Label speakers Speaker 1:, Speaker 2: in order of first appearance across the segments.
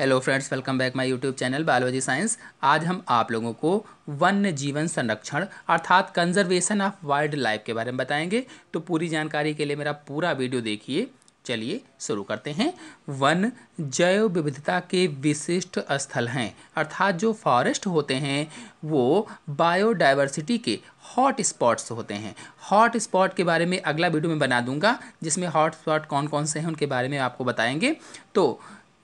Speaker 1: hello friends welcome back my YouTube channel biology science आज हम आप लोगों को वन्य जीवन संरक्षण अर्थात कंजर्वेशन ऑफ वाइल्ड लाइफ के बारे में बताएंगे तो पूरी जानकारी के लिए मेरा पूरा वीडियो देखिए चलिए शुरू करते हैं वन जैव विविधता के विशिष्ट स्थल हैं अर्थात जो फॉरेस्ट होते हैं वो बायोडाइवर्सिटी के हॉट स्पॉट्स होते हैं हॉट स्पॉट के बारे में अगला वीडियो में बना दूंगा जिसमें हॉट स्पॉट कौन कौन से हैं उनके बारे में आपको बताएंगे तो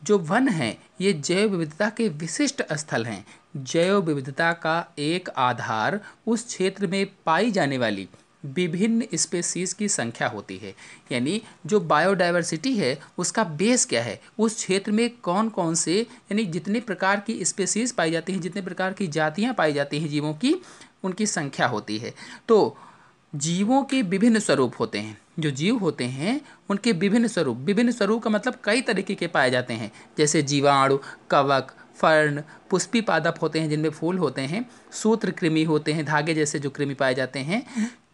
Speaker 1: जो वन हैं ये जैव विविधता के विशिष्ट स्थल हैं जैव विविधता का एक आधार उस क्षेत्र में पाई जाने वाली विभिन्न स्पेसीज़ की संख्या होती है यानी जो बायोडाइवर्सिटी है उसका बेस क्या है उस क्षेत्र में कौन कौन से यानी जितने प्रकार की स्पेसीज़ पाई जाती हैं जितने प्रकार की जातियाँ पाई जाती हैं जीवों की उनकी संख्या होती है तो जीवों के विभिन्न स्वरूप होते हैं जो जीव होते हैं उनके विभिन्न स्वरूप विभिन्न स्वरूप का मतलब कई तरीके के पाए जाते हैं जैसे जीवाणु कवक फर्ण पुष्पी पादप होते हैं जिनमें फूल होते हैं सूत्र कृमि होते हैं धागे जैसे जो कृमि पाए जाते हैं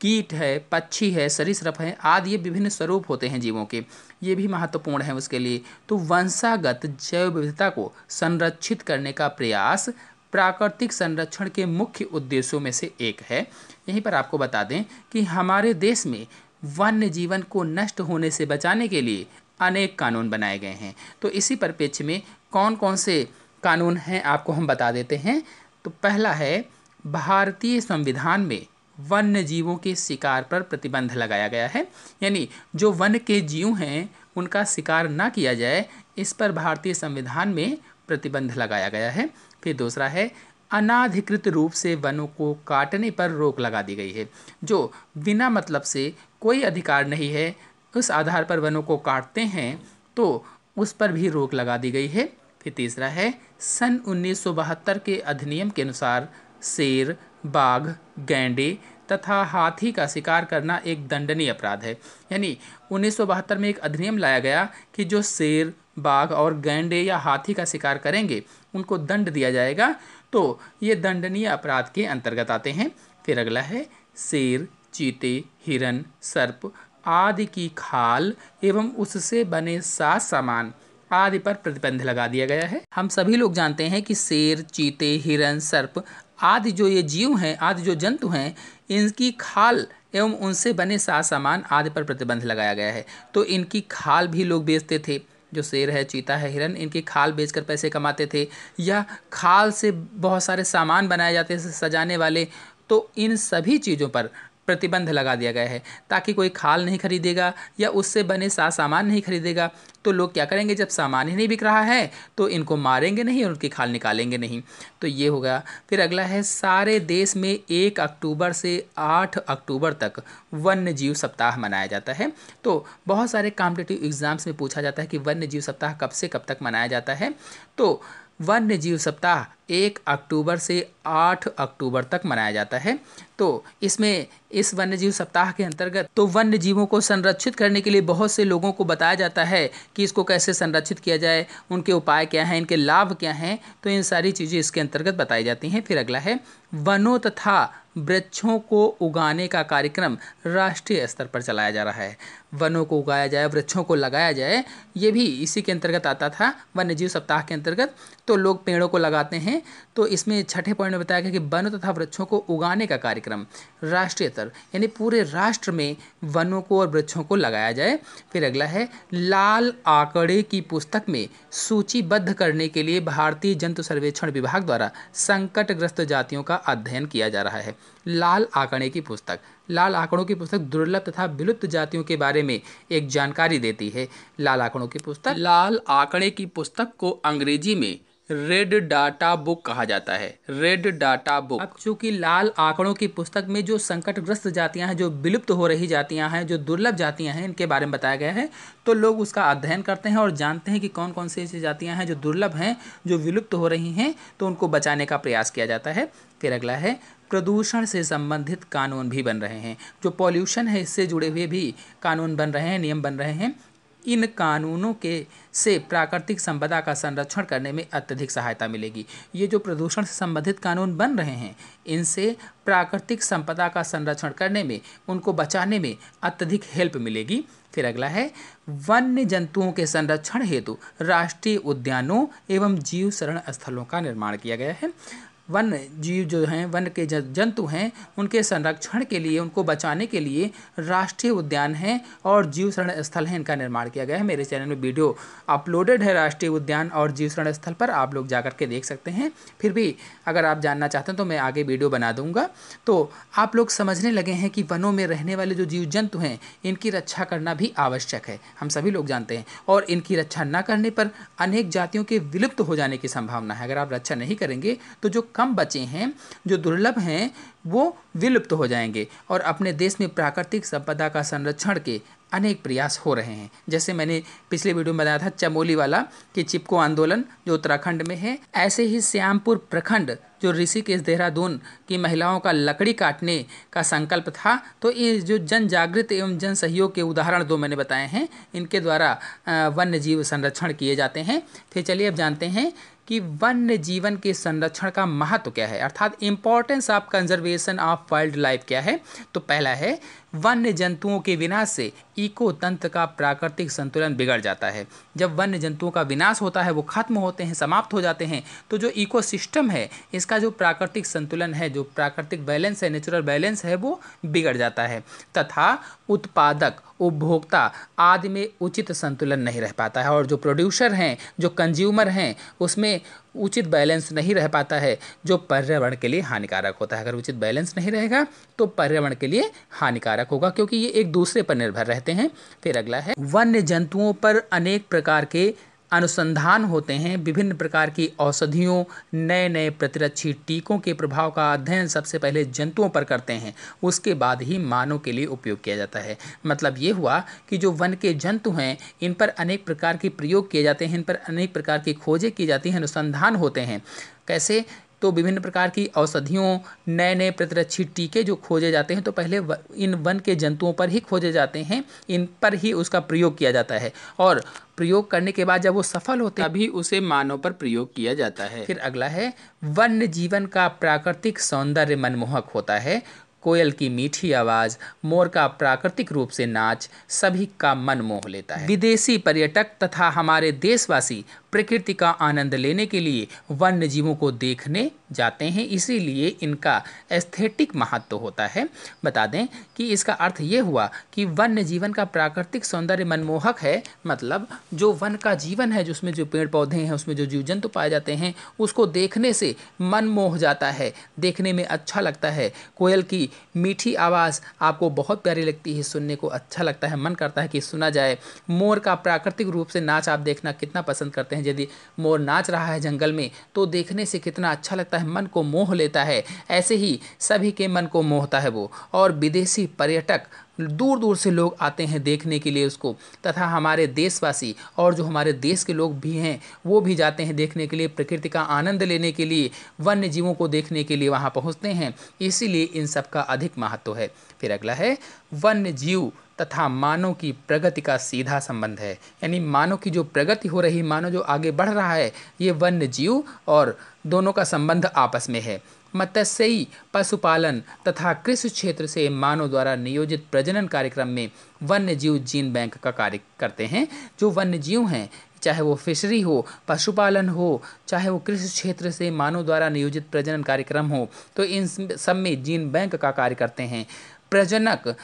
Speaker 1: कीट है पक्षी है सरिसप है आदि ये विभिन्न स्वरूप होते हैं जीवों के ये भी महत्वपूर्ण है उसके लिए तो वंशागत जैव विविधता को संरक्षित करने का प्रयास प्राकृतिक संरक्षण के मुख्य उद्देश्यों में से एक है यहीं पर आपको बता दें कि हमारे देश में वन्य जीवन को नष्ट होने से बचाने के लिए अनेक कानून बनाए गए हैं तो इसी परिप्रेक्ष्य में कौन कौन से कानून हैं आपको हम बता देते हैं तो पहला है भारतीय संविधान में वन्य जीवों के शिकार पर प्रतिबंध लगाया गया है यानी जो वन के जीव हैं उनका शिकार ना किया जाए इस पर भारतीय संविधान में प्रतिबंध लगाया गया है फिर दूसरा है अनाधिकृत रूप से वनों को काटने पर रोक लगा दी गई है जो बिना मतलब से कोई अधिकार नहीं है उस आधार पर वनों को काटते हैं तो उस पर भी रोक लगा दी गई है फिर तीसरा है सन उन्नीस के अधिनियम के अनुसार शेर बाघ गैंडे तथा हाथी का शिकार करना एक दंडनीय अपराध है यानी उन्नीस में एक अधिनियम लाया गया कि जो शेर बाघ और गैंडे या हाथी का शिकार करेंगे उनको दंड दिया जाएगा तो ये दंडनीय अपराध के अंतर्गत आते हैं फिर अगला है शेर चीते हिरन सर्प आदि की खाल एवं उससे बने सा सामान आदि पर प्रतिबंध लगा दिया गया है हम सभी लोग जानते हैं कि शेर चीते हिरन सर्प आदि जो ये जीव हैं आदि जो जंतु हैं इनकी खाल एवं उनसे बने सा सामान आदि पर प्रतिबंध लगाया गया है तो इनकी खाल भी लोग बेचते थे जो शेर है चीता है हिरन इनकी खाल बेचकर पैसे कमाते थे या खाल से बहुत सारे सामान बनाए जाते थे सजाने वाले तो इन सभी चीज़ों पर प्रतिबंध लगा दिया गया है ताकि कोई खाल नहीं खरीदेगा या उससे बने सा सामान नहीं खरीदेगा तो लोग क्या करेंगे जब सामान ही नहीं बिक रहा है तो इनको मारेंगे नहीं और उनकी खाल निकालेंगे नहीं तो ये होगा फिर अगला है सारे देश में एक अक्टूबर से आठ अक्टूबर तक वन्य जीव सप्ताह मनाया जाता है तो बहुत सारे कॉम्पिटेटिव एग्ज़ाम्स में पूछा जाता है कि वन्य जीव सप्ताह कब से कब तक मनाया जाता है तो वन्य जीव सप्ताह एक अक्टूबर से आठ अक्टूबर तक मनाया जाता है तो इसमें इस वन्य जीव सप्ताह के अंतर्गत तो वन्य जीवों को संरक्षित करने के लिए बहुत से लोगों को बताया जाता है कि इसको कैसे संरक्षित किया जाए उनके उपाय क्या हैं इनके लाभ क्या हैं तो इन सारी चीज़ें इसके अंतर्गत बताई जाती हैं फिर अगला है वनों तथा वृक्षों को उगाने का कार्यक्रम राष्ट्रीय स्तर पर चलाया जा रहा है वनों को उगाया जाए वृक्षों को लगाया जाए ये भी इसी के अंतर्गत आता था वन्यजीव सप्ताह के अंतर्गत तो लोग पेड़ों को लगाते हैं हैं तो इसमें छठे पॉइंट में बताया गया कि वन तथा वृक्षों को उगाने का कार्यक्रम राष्ट्रीय स्तर यानी पूरे राष्ट्र में वनों को और वृक्षों को लगाया जाए फिर अगला है लाल आंकड़े की पुस्तक में सूचीबद्ध करने के लिए भारतीय जंतु सर्वेक्षण विभाग द्वारा संकटग्रस्त जातियों का अध्ययन किया जा रहा है लाल आंकड़े की पुस्तक लाल आंकड़ों की पुस्तक दुर्लभ तथा विलुप्त जातियों के बारे में एक जानकारी देती है लाल आंकड़ों की पुस्तक लाल आंकड़े की पुस्तक को अंग्रेजी में रेड डाटा बुक कहा जाता है रेड डाटा बुक अब चूंकि लाल आंकड़ों की पुस्तक में जो संकटग्रस्त जातियां हैं जो विलुप्त हो रही जातियां हैं जो दुर्लभ जातियां हैं इनके बारे में बताया गया है तो लोग उसका अध्ययन करते हैं और जानते हैं कि कौन कौन सी ऐसी जातियाँ हैं जो दुर्लभ हैं जो विलुप्त हो रही हैं तो उनको बचाने का प्रयास किया जाता है फिर अगला है प्रदूषण से संबंधित कानून भी बन रहे हैं जो पॉल्यूशन है इससे जुड़े हुए भी कानून बन रहे हैं नियम बन रहे हैं इन कानूनों के से प्राकृतिक संपदा का संरक्षण करने में अत्यधिक सहायता मिलेगी ये जो प्रदूषण से संबंधित कानून बन रहे हैं इनसे प्राकृतिक संपदा का संरक्षण करने में उनको बचाने में अत्यधिक हेल्प मिलेगी फिर अगला है वन्य जंतुओं के संरक्षण हेतु राष्ट्रीय उद्यानों एवं जीव शरण स्थलों का निर्माण किया गया है वन जीव जो हैं वन के जंतु हैं उनके संरक्षण के लिए उनको बचाने के लिए राष्ट्रीय उद्यान हैं और जीव शरण स्थल हैं इनका निर्माण किया गया है मेरे चैनल में वीडियो अपलोडेड है राष्ट्रीय उद्यान और जीव शरण स्थल पर आप लोग जा के देख सकते हैं फिर भी अगर आप जानना चाहते हैं तो मैं आगे वीडियो बना दूँगा तो आप लोग समझने लगे हैं कि वनों में रहने वाले जो जीव जंतु हैं इनकी रक्षा करना भी आवश्यक है हम सभी लोग जानते हैं और इनकी रक्षा न करने पर अनेक जातियों के विलुप्त हो जाने की संभावना है अगर आप रक्षा नहीं करेंगे तो जो कम बचे हैं जो दुर्लभ हैं वो विलुप्त हो जाएंगे और अपने देश में प्राकृतिक संपदा का संरक्षण के अनेक प्रयास हो रहे हैं जैसे मैंने पिछले वीडियो में बताया था चमोली वाला कि चिपको आंदोलन जो उत्तराखंड में है ऐसे ही श्यामपुर प्रखंड जो ऋषिकेश देहरादून की महिलाओं का लकड़ी काटने का संकल्प था तो ये जो जन जागृत एवं जन सहयोग के उदाहरण दो मैंने बताए हैं इनके द्वारा वन्य जीव संरक्षण किए जाते हैं फिर चलिए अब जानते हैं कि वन्य जीवन के संरक्षण का महत्व क्या है अर्थात importance of conservation of wildlife क्या है तो पहला है वन्य जंतुओं के विनाश से इको तंत्र का प्राकृतिक संतुलन बिगड़ जाता है जब वन्य जंतुओं का विनाश होता है वो खत्म होते हैं समाप्त हो जाते हैं तो जो इको सिस्टम है इसका जो प्राकृतिक संतुलन है जो प्राकृतिक बैलेंस है नेचुरल बैलेंस है वो बिगड़ जाता है तथा उत्पादक उपभोक्ता आदि में उचित संतुलन नहीं रह पाता है और जो प्रोड्यूसर हैं जो कंज्यूमर हैं उसमें उचित बैलेंस नहीं रह पाता है जो पर्यावरण के लिए हानिकारक होता है अगर उचित बैलेंस नहीं रहेगा तो पर्यावरण के लिए हानिकारक होगा क्योंकि ये एक दूसरे पर निर्भर रहते हैं फिर अगला है वन्य जंतुओं पर अनेक प्रकार के अनुसंधान होते हैं विभिन्न प्रकार की औषधियों नए नए प्रतिरक्षी टीकों के प्रभाव का अध्ययन सबसे पहले जंतुओं पर करते हैं उसके बाद ही मानव के लिए उपयोग किया जाता है मतलब ये हुआ कि जो वन के जंतु हैं इन पर अनेक प्रकार के प्रयोग किए जाते हैं इन पर अनेक प्रकार की खोजें की जाती हैं अनुसंधान होते हैं कैसे तो विभिन्न प्रकार की औषधियों नए नए प्रतिरक्षी टीके जो खोजे जाते हैं तो पहले इन वन के जंतुओं पर ही खोजे जाते हैं इन पर ही उसका प्रयोग किया जाता है और प्रयोग करने के बाद जब वो सफल होते हैं तभी उसे मानव पर प्रयोग किया जाता है फिर अगला है वन्य जीवन का प्राकृतिक सौंदर्य मनमोहक होता है कोयल की मीठी आवाज़ मोर का प्राकृतिक रूप से नाच सभी का मन मोह लेता है विदेशी पर्यटक तथा हमारे देशवासी प्रकृति का आनंद लेने के लिए वन्य जीवों को देखने जाते हैं इसीलिए इनका एस्थेटिक महत्व होता है बता दें कि इसका अर्थ ये हुआ कि वन्य जीवन का प्राकृतिक सौंदर्य मनमोहक है मतलब जो वन का जीवन है जिसमें जो पेड़ पौधे हैं उसमें जो जीव जंतु पाए जाते हैं उसको देखने से मन मोह जाता है देखने में अच्छा लगता है कोयल की मीठी आवाज़ आपको बहुत प्यारी लगती है सुनने को अच्छा लगता है मन करता है कि सुना जाए मोर का प्राकृतिक रूप से नाच आप देखना कितना पसंद करते हैं यदि मोर नाच रहा है जंगल में तो देखने से कितना अच्छा लगता है है मन को मोह लेता है ऐसे ही सभी के मन को मोहता है वो और विदेशी पर्यटक दूर दूर से लोग आते हैं देखने के लिए उसको तथा हमारे देशवासी और जो हमारे देश के लोग भी हैं वो भी जाते हैं देखने के लिए प्रकृति का आनंद लेने के लिए वन्य जीवों को देखने के लिए वहाँ पहुँचते हैं इसीलिए इन सब का अधिक महत्व है फिर अगला है वन्य जीव तथा मानव की प्रगति का सीधा संबंध है यानी मानव की जो प्रगति हो रही मानव जो आगे बढ़ रहा है ये वन्य जीव और दोनों का संबंध आपस में है मत्स्यी पशुपालन तथा कृषि क्षेत्र से मानव द्वारा नियोजित प्रजनन कार्यक्रम में वन्य जीव जीन बैंक का कार्य करते हैं जो वन्य जीव हैं चाहे वो फिशरी हो पशुपालन हो चाहे वो कृषि क्षेत्र से मानव द्वारा नियोजित प्रजनन कार्यक्रम हो तो इन सब में जीन बैंक का कार्य करते हैं प्रजनक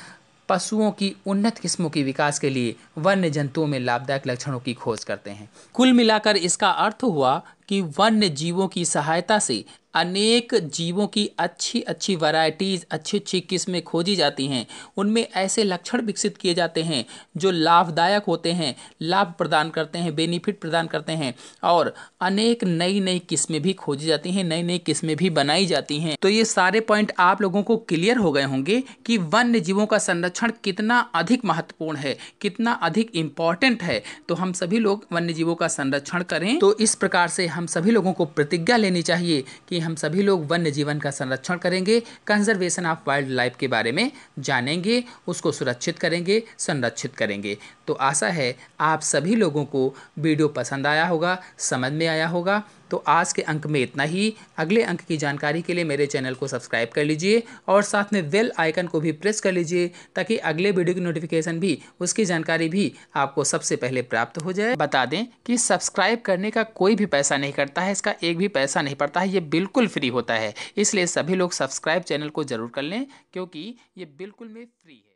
Speaker 1: पशुओं की उन्नत किस्मों के विकास के लिए वन्य जंतुओं में लाभदायक लक्षणों की खोज करते हैं कुल मिलाकर इसका अर्थ हुआ कि वन्य जीवों की सहायता से अनेक जीवों की अच्छी अच्छी वैरायटीज़ अच्छी अच्छी किस्में खोजी जाती हैं उनमें ऐसे लक्षण विकसित किए जाते हैं जो लाभदायक होते हैं लाभ प्रदान करते हैं बेनिफिट प्रदान करते हैं और अनेक नई नई किस्में भी खोजी जाती हैं नई नई किस्में भी बनाई जाती हैं तो ये सारे पॉइंट आप लोगों को क्लियर हो गए होंगे कि वन्य जीवों का संरक्षण कितना अधिक महत्वपूर्ण है कितना अधिक इम्पॉर्टेंट है तो हम सभी लोग वन्य जीवों का संरक्षण करें तो इस प्रकार से हम सभी लोगों को प्रतिज्ञा लेनी चाहिए कि हम सभी लोग वन्य जीवन का संरक्षण करेंगे कंजर्वेशन ऑफ वाइल्ड लाइफ के बारे में जानेंगे उसको सुरक्षित करेंगे संरक्षित करेंगे तो आशा है आप सभी लोगों को वीडियो पसंद आया होगा समझ में आया होगा तो आज के अंक में इतना ही अगले अंक की जानकारी के लिए मेरे चैनल को सब्सक्राइब कर लीजिए और साथ में बेल आइकन को भी प्रेस कर लीजिए ताकि अगले वीडियो की नोटिफिकेशन भी उसकी जानकारी भी आपको सबसे पहले प्राप्त हो जाए बता दें कि सब्सक्राइब करने का कोई भी पैसा नहीं करता है इसका एक भी पैसा नहीं पड़ता है ये बिल्कुल फ्री होता है इसलिए सभी लोग सब्सक्राइब चैनल को ज़रूर कर लें क्योंकि ये बिल्कुल में फ्री है